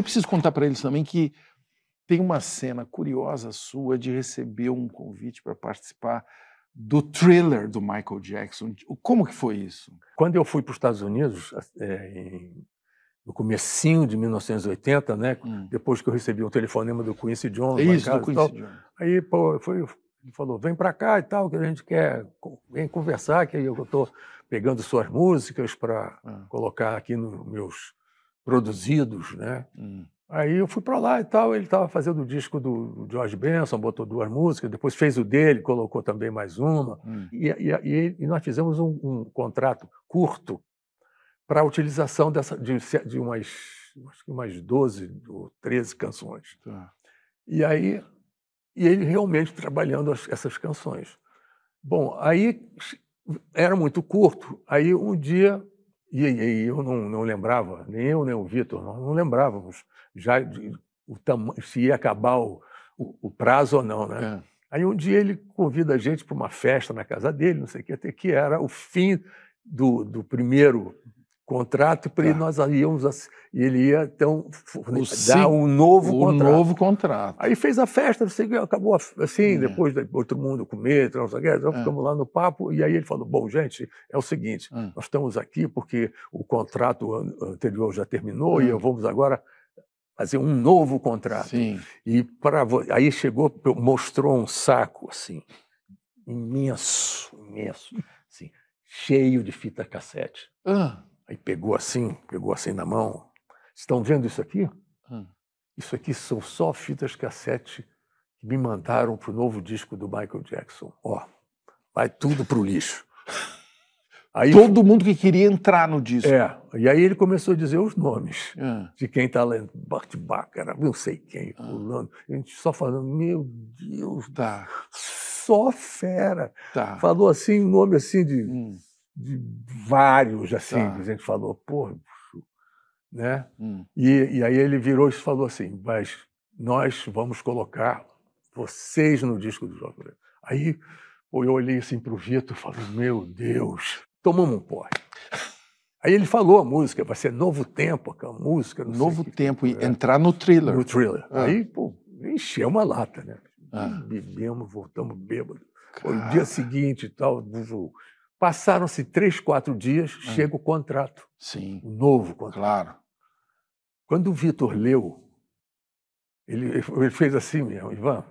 Eu preciso contar para eles também que tem uma cena curiosa sua de receber um convite para participar do thriller do Michael Jackson. Como que foi isso? Quando eu fui para os Estados Unidos, é, em, no comecinho de 1980, né, hum. depois que eu recebi um telefonema do Quincy Jones, é isso, casa, do Quincy tal, Jones. aí pô, foi, ele falou, vem para cá e tal, que a gente quer vem conversar, que eu estou pegando suas músicas para ah. colocar aqui nos meus produzidos, né? Hum. Aí eu fui para lá e tal, ele estava fazendo o disco do George Benson, botou duas músicas, depois fez o dele, colocou também mais uma. Hum. E, e, e, nós fizemos um, um contrato curto para a utilização dessa, de, de, umas, acho que umas 12 ou 13 canções. Tá. E aí, e ele realmente trabalhando as, essas canções. Bom, aí era muito curto, aí um dia e, e eu não, não, lembrava, nem eu nem o Vitor, não, não lembrávamos já de, se ia acabar o, o, o, prazo ou não. Né? É. Aí um dia ele convida a gente para uma festa na casa dele, não sei o que, até que era o fim do, do primeiro contrato para tá. nós íamos e ele ia então né, dar um novo o contrato. novo contrato. Aí fez a festa, acabou assim, é. depois todo mundo comer, não guerra então nós é. ficamos lá no papo e aí ele falou: "Bom, gente, é o seguinte, é. nós estamos aqui porque o contrato anterior já terminou e é. vamos agora fazer um novo contrato". Sim. E para aí chegou, mostrou um saco assim, imenso, imenso, assim, cheio de fita cassete. Ah Aí pegou assim, pegou assim na mão. Estão vendo isso aqui? Hum. Isso aqui são só fitas cassete que me mandaram para o novo disco do Michael Jackson. Ó, vai tudo para o lixo. Aí, Todo mundo que queria entrar no disco. É, e aí ele começou a dizer os nomes é. de quem está lá, Bart Baccara, não sei quem, ah. fulano. A gente só falando, meu Deus, tá. só fera. Tá. Falou assim, um nome assim de... Hum de vários, assim, tá. que a gente falou, porra, né? Hum. E, e aí ele virou e falou assim, mas nós vamos colocar vocês no disco do Jovem Aí eu olhei assim para o Vitor e falei, meu Deus, tomamos um porre. Aí ele falou a música, vai ser Novo Tempo, a música. Novo Tempo, que, e é. entrar no thriller. No thriller. Ah. Aí, pô, encheu uma lata, né? Ah. Bebemos, voltamos bêbados. No dia seguinte e tal, Passaram-se três, quatro dias, é. chega o contrato. Sim. O novo contrato. Claro. Quando o Vitor leu, ele, ele, fez assim mesmo, Ivan,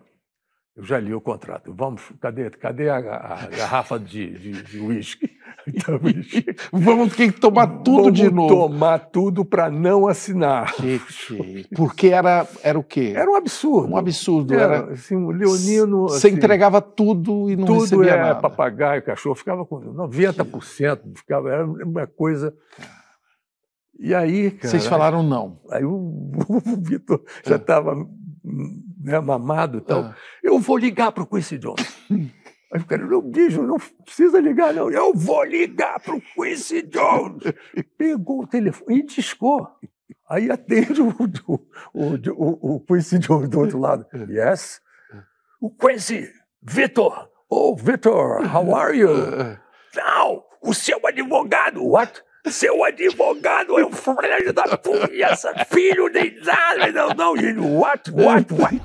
eu já li o contrato. Vamos, cadê, cadê a, a garrafa de uísque? Vamos ter que tomar tudo Vamos de novo. tomar tudo para não assinar. Que, que... Porque era, era o quê? Era um absurdo. Um absurdo. Era, era assim, o Leonino... Você assim, entregava tudo e não tudo recebia é, nada. Tudo papagaio, cachorro, ficava com 90%, ficava, era uma coisa... E aí, cara... Vocês falaram não. Aí o, o Vitor já estava é. né, mamado e tal. Ah. Eu vou ligar para o Quincy Jones. Aí o cara, não diz, não precisa ligar, não. Eu vou ligar para o Quincy Jones. Pegou o telefone e discou. Aí atende o, o, o, o Quincy Jones do outro lado. Yes? O Quincy, Vitor. Oh, Vitor, how are you? Não, o seu advogado. What? Seu advogado é o Fred da puta, filho de nada, não, não, ele, what, what, what?